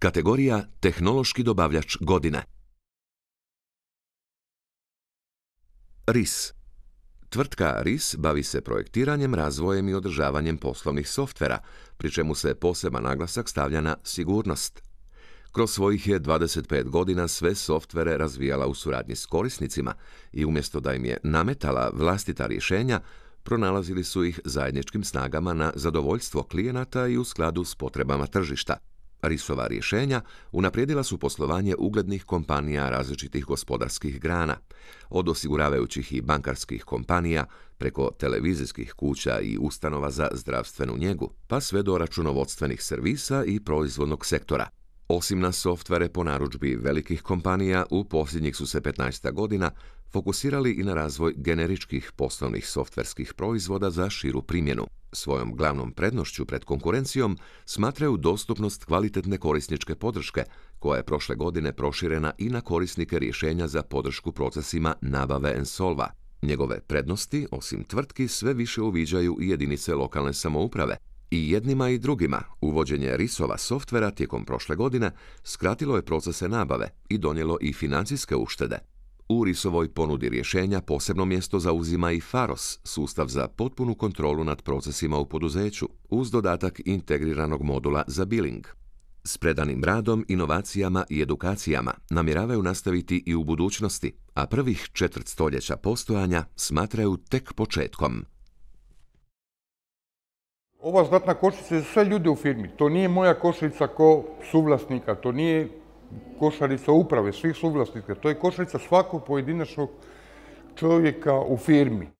Kategorija Tehnološki dobavljač godine. RIS Tvrtka RIS bavi se projektiranjem, razvojem i održavanjem poslovnih softvera, pri čemu se poseban naglasak stavlja na sigurnost. Kroz svojih je 25 godina sve softvere razvijala u suradnji s korisnicima i umjesto da im je nametala vlastita rješenja, pronalazili su ih zajedničkim snagama na zadovoljstvo klijenata i u skladu s potrebama tržišta. Risova rješenja unaprijedila su poslovanje uglednih kompanija različitih gospodarskih grana, od osiguravajućih i bankarskih kompanija preko televizijskih kuća i ustanova za zdravstvenu njegu, pa sve do računovodstvenih servisa i proizvodnog sektora. Osim na softvere po narudžbi velikih kompanija, u posljednjih su se 15 godina fokusirali i na razvoj generičkih poslovnih softverskih proizvoda za širu primjenu. Svojom glavnom prednošću pred konkurencijom smatraju dostupnost kvalitetne korisničke podrške, koja je prošle godine proširena i na korisnike rješenja za podršku procesima nabave Ensolva. Njegove prednosti, osim tvrtki, sve više uviđaju i jedinice lokalne samouprave. I jednima i drugima uvođenje risova softvera tijekom prošle godine skratilo je procese nabave i donijelo i financijske uštede. U Risovoj ponudi rješenja posebno mjesto zauzima i Faros, sustav za potpunu kontrolu nad procesima u poduzeću, uz dodatak integriranog modula za billing. S predanim radom, inovacijama i edukacijama namjeravaju nastaviti i u budućnosti, a prvih četvrt stoljeća postojanja smatraju tek početkom. Ova zlatna košica je za sve ljude u firmi. To nije moja košica ko suvlasnika, to nije košarica uprave, svih suvlasnika, to je košarica svakog pojedinačnog čovjeka u firmi.